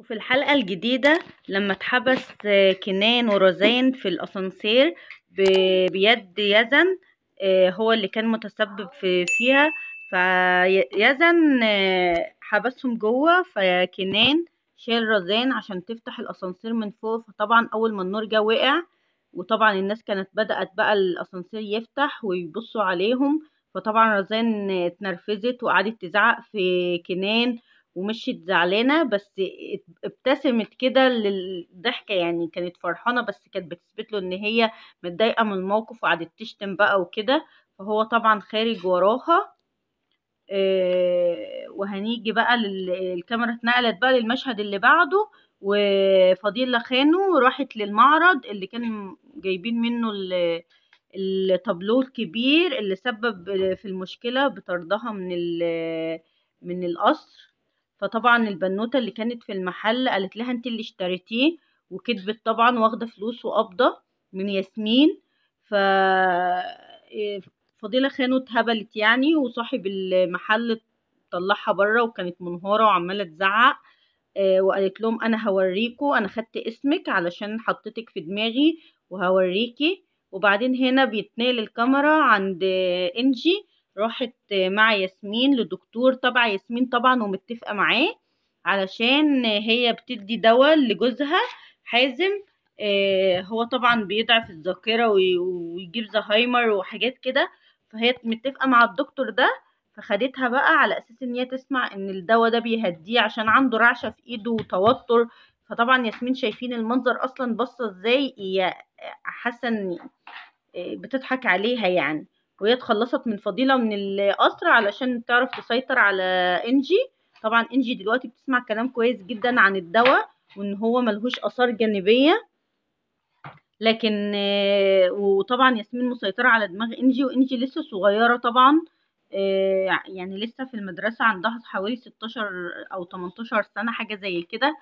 وفي الحلقة الجديدة لما اتحبس آه، كنان ورزان في الأسانسير بيد يزن آه، هو اللي كان متسبب في فيها فيزن آه، حبسهم جوه فكنان شال رزان عشان تفتح الأسانسير من فوق فطبعا أول ما النور جه وقع وطبعا الناس كانت بدأت بقى الأسانسير يفتح ويبصوا عليهم فطبعا رزان اتنرفزت وقعدت تزعق في كنان ومشيت زعلانه بس ابتسمت كده للضحكه يعني كانت فرحانه بس كانت بتثبت له ان هي متضايقه من الموقف وقعدت تشتم بقى وكده فهو طبعا خارج وراها آه، وهنيجي بقى الكاميرا اتنقلت بقى للمشهد اللي بعده وفضيلة خانو راحت للمعرض اللي كانوا جايبين منه التابلو الكبير اللي سبب في المشكلة بطردها من من القصر فطبعا البنوتة اللي كانت في المحل قالت لها انت اللي اشتريتيه وكدبت طبعا واخدة فلوس وقبضة من ياسمين ف فضيلة خانو اتهبلت يعني وصاحب المحل طلعها بره وكانت منهارة وعمالة تزعق آه، وقالت لهم انا هوريكوا انا خدت اسمك علشان حطيتك في دماغي وهوريكي وبعدين هنا بيتنقل الكاميرا عند انجي راحت مع ياسمين لدكتور تبع ياسمين طبعا ومتفقة معاه علشان هي بتدي دواء لجوزها حازم آه، هو طبعا بيضعف الذاكرة ويجيب زهايمر وحاجات كده فهي متفقة مع الدكتور ده فخدتها بقى على اساس ان هي تسمع ان الدواء ده بيهديه عشان عنده رعشه في ايده وتوتر فطبعا ياسمين شايفين المنظر اصلا باصه ازاي هي حاسه ان آه، بتضحك عليها يعني وهي اتخلصت من فضيلة من القصر علشان تعرف تسيطر على انجي طبعا انجي دلوقتي بتسمع كلام كويس جدا عن الدواء وان هو ملهوش اثار جانبية لكن آه، وطبعا ياسمين مسيطرة على دماغ انجي وانجي لسه صغيرة طبعا آه، يعني لسه في المدرسة عندها حوالي 16 او 18 سنة حاجة زي كده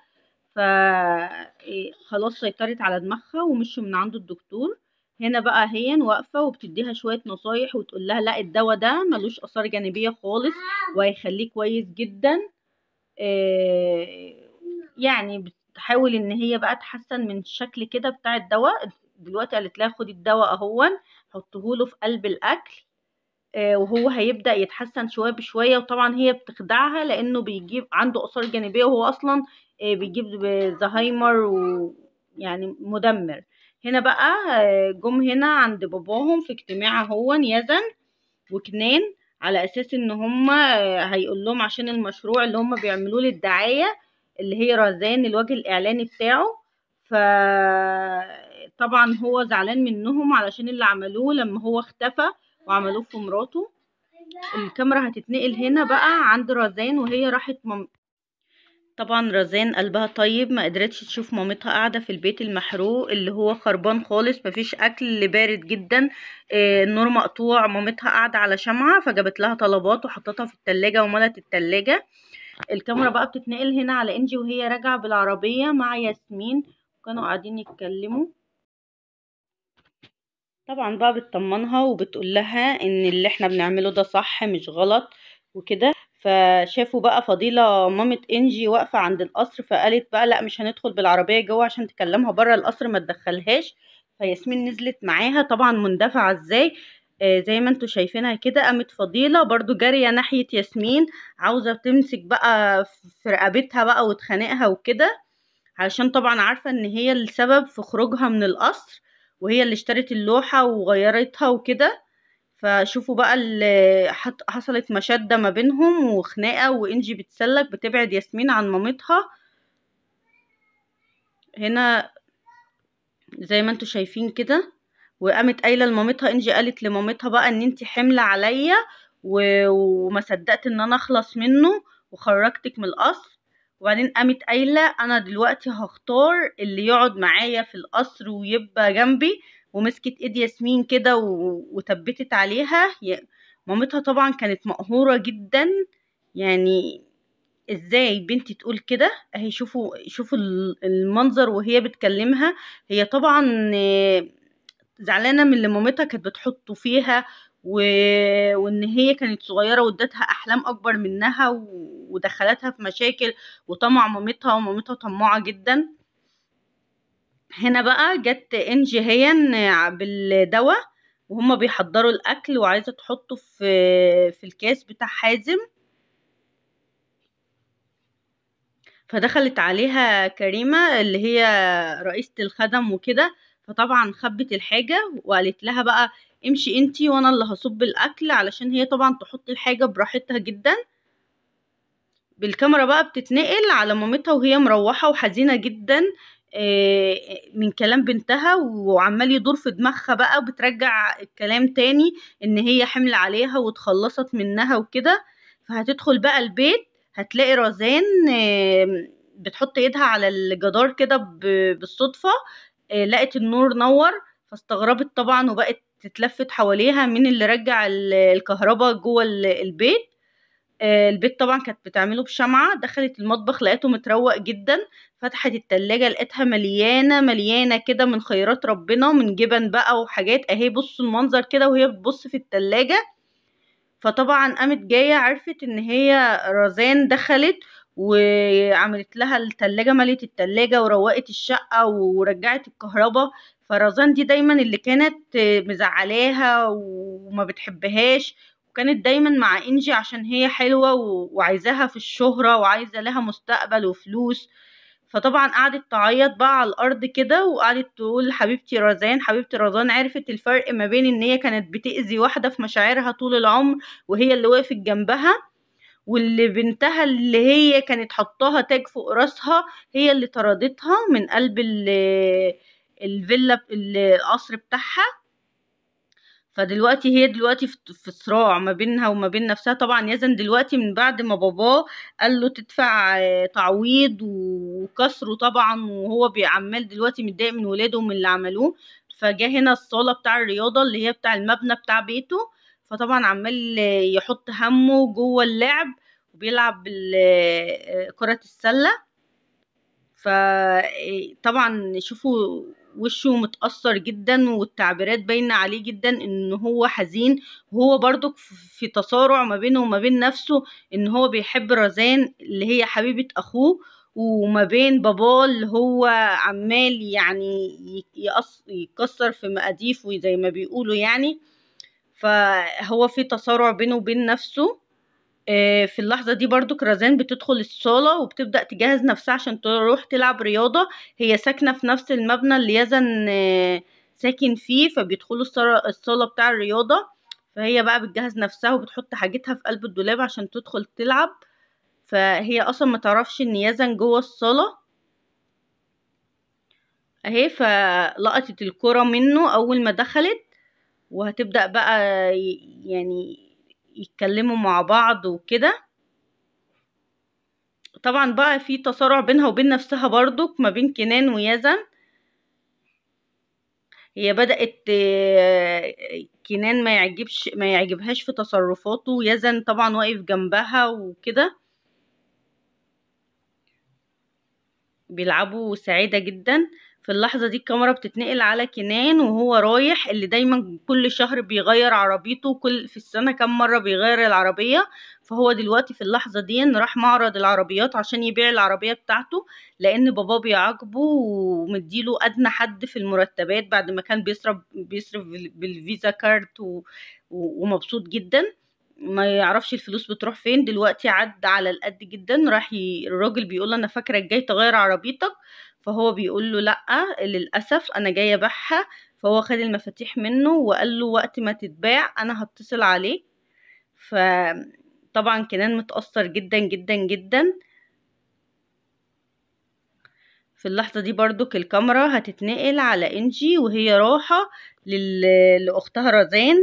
فخلاص آه، سيطرت على دماغها ومشوا من عند الدكتور هنا بقى هي واقفة وبتديها شوية نصايح وتقول لها لا الدواء ده ملوش آثار جانبية خالص وهيخليه كويس جدا آه، يعني بتحاول ان هي بقى تحسن من الشكل كده بتاع الدواء دلوقتي قالت لها خدي الدواء اهون حطهوله في قلب الاكل آه، وهو هيبدا يتحسن شويه بشويه وطبعا هي بتخدعها لانه بيجيب عنده اثار جانبيه وهو اصلا آه، بيجيب زهايمر ويعني مدمر هنا بقى آه، جم هنا عند باباهم في اجتماع هو يزن وكنان على اساس ان هما آه، هيقول لهم عشان المشروع اللي هما بيعملوه للدعايه اللي هي رزان الوجه الاعلاني بتاعه طبعا هو زعلان منهم علشان اللي عملوه لما هو اختفى وعملوه في مراته الكاميرا هتتنقل هنا بقى عند رزان وهي راحت طبعا رزان قلبها طيب ما قدرتش تشوف مامتها قاعدة في البيت المحروق اللي هو خربان خالص مفيش اكل بارد جدا آه، النور مقطوع مامتها قاعدة على شمعة فجابت لها طلبات وحطتها في التلاجة وملت التلاجة الكاميرا بقى بتتنقل هنا على انجي وهي راجعة بالعربية مع ياسمين كانوا قاعدين يتكلموا طبعا بقى بتطمنها وبتقول لها ان اللي احنا بنعمله ده صح مش غلط وكده فشافوا بقى فضيلة مامة انجي واقفة عند القصر فقالت بقى لا مش هندخل بالعربية جوه عشان تكلمها بره القصر ما تدخلهاش فياسمين نزلت معاها طبعا مندفعة ازاي آه زي ما انتوا شايفينها كده قامت فضيلة برضو جارية ناحية ياسمين عاوزة تمسك بقى في رقبتها بقى وتخانقها وكده علشان طبعا عارفة ان هي السبب في خروجها من القصر وهي اللي اشترت اللوحة وغيرتها وكده فشوفوا بقى اللي حصلت مشادة ما بينهم وخناقة وانجي بتسلك بتبعد ياسمين عن مامتها هنا زي ما انتوا شايفين كده وقامت قايله لمامتها انجي قالت لمامتها بقى ان انت حمله عليا وما صدقت ان انا اخلص منه وخرجتك من القصر وبعدين قامت قايله انا دلوقتي هختار اللي يقعد معايا في القصر ويبقى جنبي ومسكت ايد ياسمين كده وثبتت عليها مامتها طبعا كانت مقهورة جدا يعني ازاي بنتي تقول كده اهي شوفوا شوفوا المنظر وهي بتكلمها هي طبعا آه، زعلانه من اللي مامتها كانت بتحطه فيها و... وان هي كانت صغيره وادتها احلام اكبر منها و... ودخلتها في مشاكل وطمع مامتها ومامتها طماعه جدا هنا بقى جت انجي هين بالدواء وهما بيحضروا الاكل وعايزه تحطه في في الكاس بتاع حازم فدخلت عليها كريمه اللي هي رئيسه الخدم وكده فطبعا خبت الحاجه وقالت لها بقى امشي انتي وانا اللي هصب الاكل علشان هي طبعا تحط الحاجه براحتها جدا بالكاميرا بقى بتتنقل على مامتها وهي مروحه وحزينه جدا آه، آه، من كلام بنتها وعمال يدور في دماغها بقى بترجع الكلام تاني ان هي حمل عليها واتخلصت منها وكده فهتدخل بقى البيت هتلاقي رزان بتحط ايدها على الجدار كده بالصدفة آه، لقت النور نور فاستغربت طبعا وبقت تتلفت حواليها مين اللي رجع الكهرباء جوه البيت آه، البيت طبعا كانت بتعمله بشمعة دخلت المطبخ لقيته متروق جدا فتحت التلاجة لقيتها مليانة مليانة كده من خيرات ربنا من جبن بقى وحاجات اهي بصوا المنظر كده وهي بتبص في التلاجة فطبعا قامت جاية عرفت ان هي رزان دخلت وعملت لها التلاجة مليت التلاجة وروقت الشقة ورجعت الكهرباء فرزان دي دايما اللي كانت مزعلاها وما بتحبهاش وكانت دايما مع انجي عشان هي حلوة وعايزاها في الشهرة وعايزة لها مستقبل وفلوس فطبعا قعدت تعيط بقى على الارض كده وقعدت تقول حبيبتي رزان حبيبتي رزان عرفت الفرق ما بين ان هي كانت بتأذي واحدة في مشاعرها طول العمر وهي اللي وقفت جنبها واللي بنتها اللي هي كانت حطاها تاج فوق راسها هي اللي طردتها من قلب الفيلا القصر بتاعها فدلوقتي هي دلوقتي في صراع ما بينها وما بين نفسها طبعا يزن دلوقتي من بعد ما باباه قال له تدفع آه، تعويض وكسره طبعا وهو عمال دلوقتي متضايق من ولاده ومن اللي عملوه فجاء هنا الصاله بتاع الرياضه اللي هي بتاع المبنى بتاع بيته فطبعا عمال يحط همه جوه اللعب وبيلعب آه، كره السله فطبعا آه، شوفوا وشه متأثر جدا والتعبيرات باينة عليه جدا ان هو حزين هو برضو في تصارع ما بينه وما بين نفسه ان هو بيحب رزان اللي هي حبيبة اخوه وما بين بابا اللي هو عمال يعني يكسر في مقاديفه زي ما بيقولوا يعني فهو في تصارع بينه وبين نفسه آه، في اللحظة دي برضو كرازان بتدخل الصالة وبتبدأ تجهز نفسها عشان تروح تلعب رياضة هي ساكنة في نفس المبنى اللي يزن آه، ساكن فيه فبيدخلوا الصالة بتاع الرياضة فهي بقى بتجهز نفسها وبتحط حاجتها في قلب الدولاب عشان تدخل تلعب فهي اصلا ما تعرفش ان يزن جوه الصالة اهي فلقطت الكرة منه اول ما دخلت وهتبدأ بقى يعني يتكلموا مع بعض وكده طبعا بقى في تصارع بينها وبين نفسها برضك ما بين كنان ويزن هي بدأت آه، كنان ما يعجبش ما يعجبهاش في تصرفاته ويزن طبعا واقف جنبها وكده بيلعبوا سعيدة جدا في اللحظة دي الكاميرا بتتنقل على كنان وهو رايح اللي دايما كل شهر بيغير عربيته كل في السنة كم مرة بيغير العربية فهو دلوقتي في اللحظة دي راح معرض العربيات عشان يبيع العربية بتاعته لأن باباه بيعاقبه ومديله أدنى حد في المرتبات بعد ما كان بيصرف بيصرف بالفيزا كارت و... ومبسوط جدا ما يعرفش الفلوس بتروح فين دلوقتي عد على القد جدا راح ي... الراجل بيقول انا فاكره جاي تغير عربيتك فهو بيقول له لأ للأسف أنا جاية أبيعها فهو خد المفاتيح منه وقال له وقت ما تتباع أنا هتصل عليك فطبعا كنان متأثر جدا جدا جدا في اللحظة دي برضك الكاميرا هتتنقل على انجي وهي راحة لأختها رزان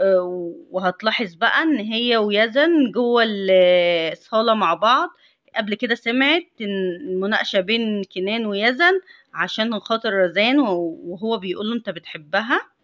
آه، وهتلاحظ بقى ان هي ويزن جوه الصالة مع بعض قبل كده سمعت المناقشة بين كنان ويزن عشان خاطر رزان وهو بيقول له انت بتحبها